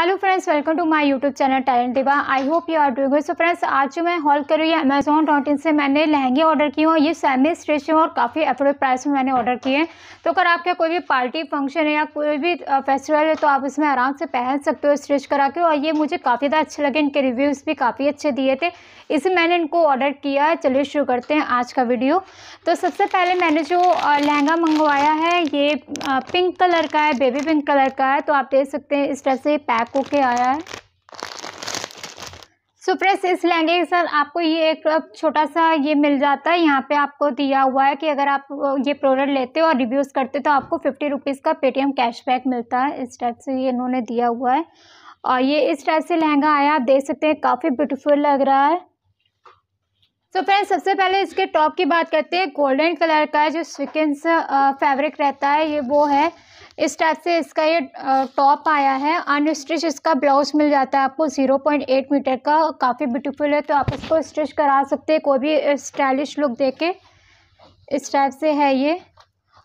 hello friends welcome to my YouTube channel talent Deva I hope you are doing so friends आज जो मैं hall कर रही है अमेजोन डॉट इन से मैंने लहंगे ऑर्डर किए हैं ये सेमी हैं और काफ़ी अफोर्डेबल प्राइस में मैंने ऑर्डर किए हैं तो अगर आपके कोई भी पार्टी फंक्शन है या कोई भी फेस्टिवल है तो आप इसमें आराम से पहन सकते हो स्ट्रेच करा के और ये मुझे काफ़ी ज़्यादा अच्छे लगे इनके रिव्यूज़ भी काफ़ी अच्छे दिए थे इसे मैंने इनको ऑर्डर किया है चलिए शुरू करते हैं आज का वीडियो तो सबसे पहले मैंने जो लहंगा मंगवाया है ये पिंक कलर का है बेबी पिंक कलर का है तो आप देख सकते हैं इस तरह से पैक ब्लैक होके आया है सुप्रेस इस लहंगे के साथ आपको ये एक छोटा सा ये मिल जाता है यहाँ पे आपको दिया हुआ है कि अगर आप ये प्रोडक्ट लेते हो और रिव्यूज़ करते हो तो आपको फिफ्टी रुपीज़ का पेटीएम कैशबैक मिलता है इस टाइप से ये इन्होंने दिया हुआ है और ये इस टाइप से लहंगा आया आप देख सकते हैं काफ़ी ब्यूटीफुल लग रहा है सो तो फ्रेंड सबसे पहले इसके टॉप की बात करते हैं गोल्डन कलर का जो सिक्वेंस फैब्रिक रहता है ये वो है इस टाइप से इसका ये टॉप आया है अनस्टिच इसका ब्लाउज मिल जाता है आपको ज़ीरो पॉइंट एट मीटर का काफ़ी ब्यूटीफुल है तो आप इसको स्टिच करा सकते हैं कोई भी स्टाइलिश लुक दे के इस टाइप से है ये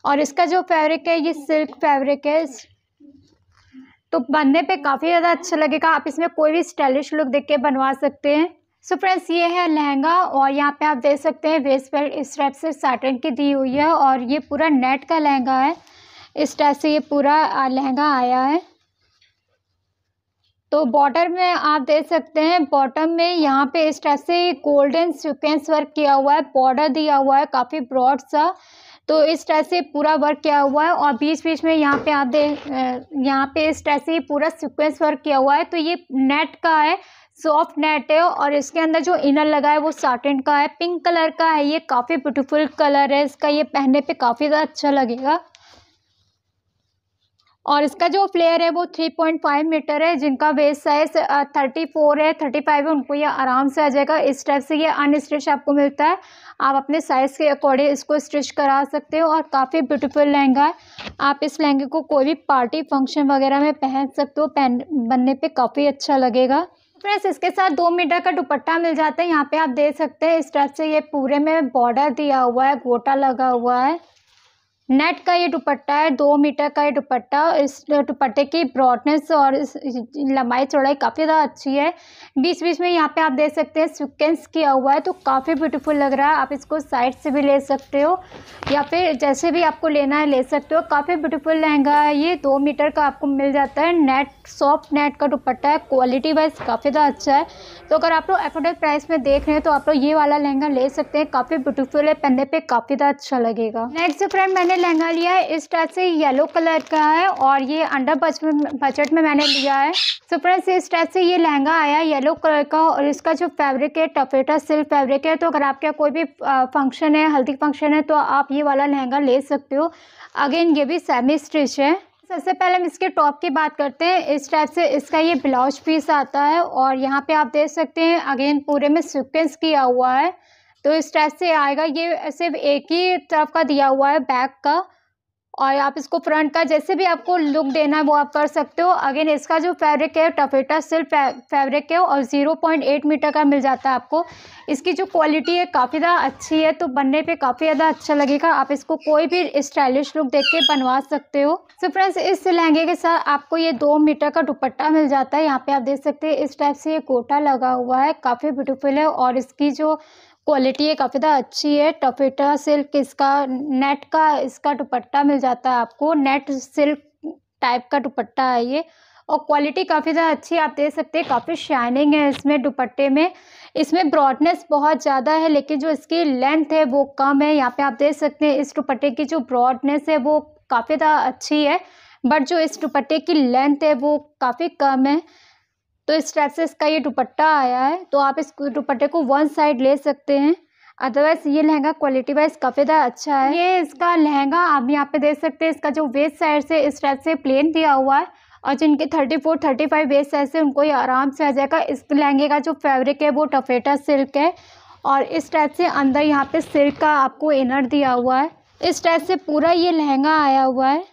और इसका जो फैब्रिक है ये सिल्क फैब्रिक है तो बनने पे काफ़ी ज़्यादा अच्छा लगेगा आप इसमें कोई भी स्टाइलिश लुक देख के बनवा सकते हैं सो so फ्रेंड्स ये है लहंगा और यहाँ पे आप देख सकते हैं वेस्ट बेल्ट इस टाइप से साटन की दी हुई है और ये पूरा नेट का लहंगा है इस टाइप से ये पूरा लहंगा आया है तो बॉर्डर में आप देख सकते हैं बॉटम में यहाँ पे इस टाइप से गोल्डन सिक्वेंस वर्क किया हुआ है बॉर्डर दिया हुआ है काफ़ी ब्रॉड सा तो इस टाइप से पूरा वर्क किया हुआ है और बीच बीच में यहाँ पे आप दे यहाँ पे इस टाइप से पूरा सिक्वेंस वर्क किया हुआ है तो ये नेट का है सॉफ्ट नेट है और इसके अंदर जो इनर लगा है वो साटिन का है पिंक कलर का है ये काफ़ी ब्यूटीफुल कलर है इसका ये पहनने पे काफ़ी ज़्यादा अच्छा लगेगा और इसका जो फ्लेयर है वो 3.5 मीटर है जिनका वेस्ट साइज 34 है 35 है उनको ये आराम से आ जाएगा इस टाइप से ये अनस्टिच आपको मिलता है आप अपने साइज़ के अकॉर्डिंग इसको स्टिच करा सकते हो और काफ़ी ब्यूटीफुल लहंगा है आप इस लहंगे को कोई भी पार्टी फंक्शन वगैरह में पहन सकते हो पहन बनने पर काफ़ी अच्छा लगेगा फ्रेंड्स इसके साथ दो मीटर का दुपट्टा मिल जाता है यहाँ पे आप देख सकते हैं इस टाइप से ये पूरे में बॉर्डर दिया हुआ है गोटा लगा हुआ है नेट का ये दुपट्टा है दो मीटर का ये दुपट्टा इस दुपट्टे की ब्रॉडनेस और लंबाई चौड़ाई काफ़ी ज़्यादा अच्छी है बीच बीच में यहाँ पे आप देख सकते हैं सिक्वेंस किया हुआ है तो काफ़ी ब्यूटीफुल लग रहा है आप इसको साइड से भी ले सकते हो या फिर जैसे भी आपको लेना है ले सकते हो काफ़ी ब्यूटीफुल लहंगा है ये दो मीटर का आपको मिल जाता है नेट सॉफ्ट नेट का दुपट्टा है क्वालिटी वाइज काफ़ी ज़्यादा अच्छा है तो अगर आप लोग एफोर्डेबल प्राइस में देख रहे हैं तो आप लोग ये वाला लहंगा ले सकते हैं काफ़ी ब्यूटीफुल है पहनने पर काफ़ी ज़्यादा अच्छा लगेगा नेक्स्ट जो फ्रेंड मैंने मैंने लहंगा लिया है इस टाइप से येलो कलर का है और ये अंडर बजट में मैंने लिया है सो फ्रेंड्स इस टाइप से ये लहंगा आया येलो कलर का और इसका जो फैब्रिक है टफेटा सिल्क फैब्रिक है तो अगर आपके कोई भी फंक्शन है हल्दी फंक्शन है तो आप ये वाला लहंगा ले सकते हो अगेन ये भी सेमी स्टिच है सबसे पहले हम इसके टॉप की बात करते हैं इस टाइप से इसका ये ब्लाउज पीस आता है और यहाँ पे आप देख सकते हैं अगेन पूरे में सिक्वेंस किया हुआ है तो इस टाइप से आएगा ये सिर्फ एक ही तरफ का दिया हुआ है बैक का और आप इसको फ्रंट का जैसे भी आपको लुक देना है वो आप कर सकते हो अगेन इसका जो फैब्रिक है टफेटा सिल्क फैब्रिक है और ज़ीरो पॉइंट एट मीटर का मिल जाता है आपको इसकी जो क्वालिटी है काफ़ी ज़्यादा अच्छी है तो बनने पे काफ़ी ज़्यादा अच्छा लगेगा आप इसको कोई भी स्टाइलिश लुक देख के बनवा सकते हो सो फ्रेंड्स इस लहंगे के साथ आपको ये दो मीटर का दुपट्टा मिल जाता है यहाँ पर आप देख सकते हैं इस टाइप से ये कोटा लगा हुआ है काफ़ी ब्यूटीफुल है और इसकी जो क्वालिटी है काफ़ी ज़्यादा अच्छी है टफेटा सिल्क इसका नेट का इसका दुपट्टा मिल जाता है आपको नेट सिल्क टाइप का दुपट्टा है ये और क्वालिटी काफ़ी ज़्यादा अच्छी आप देख सकते हैं काफ़ी शाइनिंग है इसमें दुपट्टे में इसमें ब्रॉडनेस बहुत ज़्यादा है लेकिन जो इसकी लेंथ है वो कम है यहाँ पे आप देख सकते हैं इस दुपट्टे की जो ब्रॉडनेस है वो काफ़ी ज़्यादा अच्छी है बट जो इस दुपट्टे की लेंथ है वो काफ़ी कम है तो इस टाइप से इसका ये दुपट्टा आया है तो आप इस दुपट्टे को वन साइड ले सकते हैं अदरवाइज ये लहंगा क्वालिटी वाइज काफ़ी ज़्यादा अच्छा है ये इसका लहंगा आप यहाँ पे देख सकते हैं इसका जो वेस्ट साइड से इस टाइप से प्लेन दिया हुआ है और जिनके thirty four thirty five waist size से उनको ये आराम से आ जाएगा इस लहंगे का जो फैब्रिक है वो टफेटा सिल्क है और इस टाइप से अंदर यहाँ पे सिल्क का आपको इनर दिया हुआ है इस टाइप से पूरा ये लहंगा आया हुआ है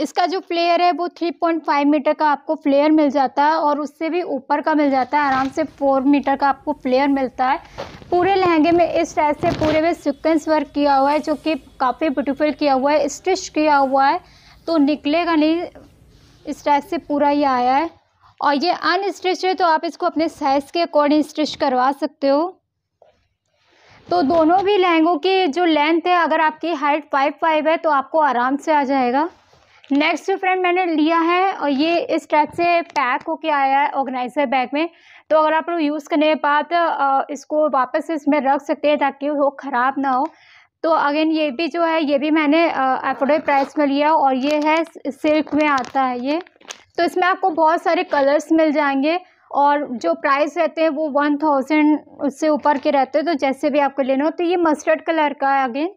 इसका जो फ्लेयर है वो थ्री पॉइंट फाइव मीटर का आपको फ्लेयर मिल जाता है और उससे भी ऊपर का मिल जाता है आराम से फोर मीटर का आपको फ्लेयर मिलता है पूरे लहंगे में इस टाइप से पूरे में सिक्वेंस वर्क किया हुआ है जो कि काफ़ी ब्यूटीफुल किया हुआ है स्टिच किया हुआ है तो निकलेगा नहीं इस टाइप से पूरा ही आया है और ये अनस्टिच है तो आप इसको अपने साइज़ के अकॉर्डिंग स्टिच करवा सकते हो तो दोनों भी लहंगों की जो लेंथ है अगर आपकी हाइट फाइव फाइव है तो आपको आराम से आ जाएगा नेक्स्ट फ्रेंड मैंने लिया है और ये इस टाइप से पैक होके आया है ऑर्गेनाइजर बैग में तो अगर आप लोग यूज़ करने के बाद इसको वापस इसमें रख सकते हैं ताकि वो ख़राब ना हो तो अगेन ये भी जो है ये भी मैंने अफोर्डेबल प्राइस में लिया और ये है सिल्क में आता है ये तो इसमें आपको बहुत सारे कलर्स मिल जाएंगे और जो प्राइस रहते हैं वो वन थाउजेंड उससे ऊपर के रहते हैं तो जैसे भी आपको लेना हो तो ये मस्टर्ड कलर का है अगेन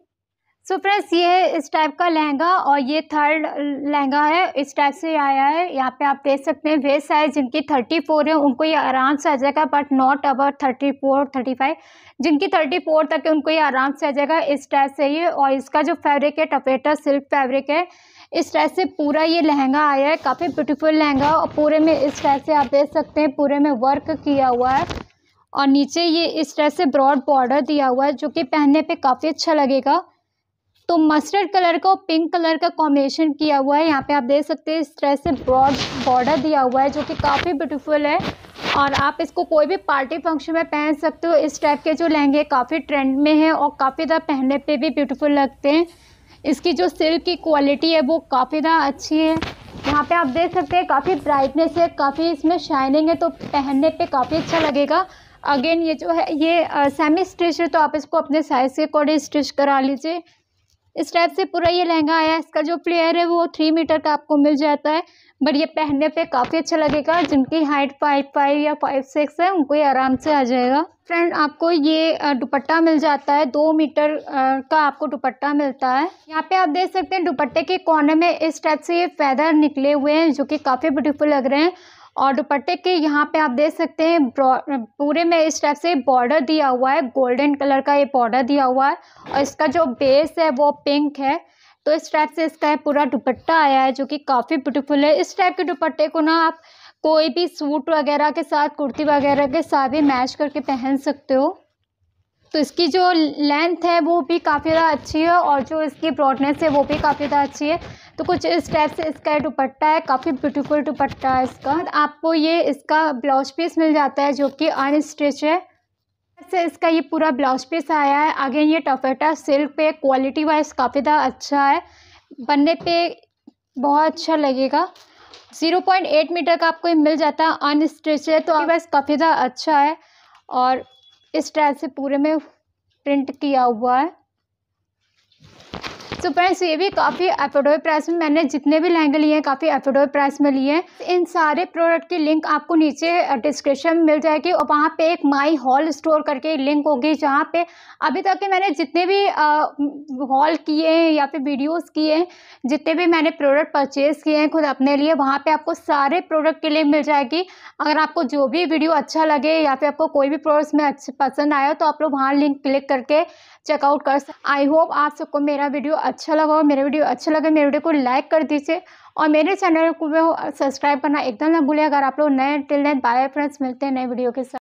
सो फ्रेंड्स ये इस टाइप का लहंगा और ये थर्ड लहंगा है इस टाइप से आया है यहाँ पे आप देख सकते हैं वेस्ट साइज जिनकी थर्टी फोर है उनको ये आराम से आ जाएगा but not about thirty four thirty five जिनकी थर्टी फोर तक उनको ये आराम से आ जाएगा इस टाइप से ये और इसका जो फैब्रिक है टपेटा सिल्क फैब्रिक है इस टाइप से पूरा ये लहंगा आया है काफ़ी ब्यूटीफुल लहंगा और पूरे में इस टाइप से आप देख सकते हैं पूरे में वर्क किया हुआ है और नीचे ये इस टाइप से ब्रॉड बॉर्डर दिया हुआ है जो कि पहनने पे काफ़ी अच्छा लगेगा तो मस्टर्ड कलर का और पिंक कलर का कॉम्बिनेशन किया हुआ है यहाँ पे आप देख सकते हैं इस तरह से ब्रॉड बॉर्डर दिया हुआ है जो कि काफ़ी ब्यूटीफुल है और आप इसको कोई भी पार्टी फंक्शन में पहन सकते हो इस टाइप के जो लहंगे काफ़ी ट्रेंड में हैं और काफ़ी ज़्यादा पहनने पे भी ब्यूटीफुल लगते हैं इसकी जो सिल्क की क्वालिटी है वो काफ़ी ज़्यादा अच्छी है यहाँ पे आप देख सकते हैं काफ़ी ब्राइटनेस है काफ़ी इसमें शाइनिंग है तो पहनने पे काफ़ी अच्छा लगेगा अगेन ये जो है ये सेमी स्टिच है तो आप इसको अपने साइज़ के अकॉर्डिंग स्टिच करा लीजिए इस टाइप से पूरा ये लहंगा आया है इसका जो फ्लेयर है वो थ्री मीटर का आपको मिल जाता है बट ये पहनने पे काफ़ी अच्छा लगेगा जिनकी हाइट फाइव फाइव या फाइव सिक्स है उनको ये आराम से आ जाएगा फ्रेंड आपको ये दुपट्टा मिल जाता है दो मीटर का आपको दुपट्टा मिलता है यहाँ पे आप देख सकते हैं दुपट्टे के कोने में इस टाइप से ये फैदर निकले हुए हैं जो कि काफ़ी ब्यूटीफुल लग रहे हैं और दुपट्टे के यहाँ पे आप देख सकते हैं पूरे में इस टाइप से बॉर्डर दिया हुआ है गोल्डन कलर का ये बॉर्डर दिया हुआ है और इसका जो बेस है वो पिंक है तो इस टाइप से इसका पूरा दुपट्टा आया है जो कि काफ़ी ब्यूटीफुल है इस टाइप के दुपट्टे को ना आप कोई भी सूट वगैरह के साथ कुर्ती वगैरह के साथ भी मैच करके पहन सकते हो तो इसकी जो लेंथ है वो भी काफ़ी ज़्यादा अच्छी है और जो इसकी ब्रॉडनेस है वो भी काफ़ी ज़्यादा अच्छी है तो कुछ इस टाइप से इसका दुपट्टा है काफ़ी ब्यूटीफुल दुपट्टा है इसका आपको ये इसका ब्लाउज पीस मिल जाता है जो कि अनस्टिच है से इसका ये पूरा ब्लाउज पीस आया है अगेन ये टफेटा सिल्क पे क्वालिटी वाइज काफ़ी ज़्यादा अच्छा है बनने पे बहुत अच्छा लगेगा ज़ीरो पॉइंट एट मीटर का आपको ये मिल जाता है अनस्ट्रिच है तो वाइज काफ़ी ज़्यादा अच्छा है और इस टाइप से पूरे में प्रिंट किया हुआ है सो तो फ्रेंड्स ये भी काफ़ी एफोर्डेबल प्राइस में मैंने जितने भी लहंगे लिए हैं काफ़ी एफोर्डेबल प्राइस में लिए हैं इन सारे प्रोडक्ट की लिंक आपको नीचे डिस्क्रिप्शन में मिल जाएगी और वहाँ पे एक माई हॉल स्टोर करके लिंक होगी जहाँ पे अभी तक के मैंने जितने भी हॉल किए हैं या फिर वीडियोज़ किए हैं जितने भी मैंने प्रोडक्ट परचेज़ किए हैं खुद अपने लिए वहाँ पर आपको सारे प्रोडक्ट के लिंक मिल जाएगी अगर आपको जो भी वीडियो अच्छा लगे या फिर आपको कोई भी प्रोडक्ट्स में पसंद आया तो आप लोग वहाँ लिंक क्लिक करके चेकआउट कर आई होप आप सबको मेरा वीडियो अच्छा लगा हो मेरा वीडियो अच्छा लगे मेरे वीडियो को लाइक कर दीजिए और मेरे चैनल को सब्सक्राइब करना एकदम ना भूलें अगर आप लोग नए टिल नए बाय फ्रेंड्स मिलते हैं नए वीडियो के साथ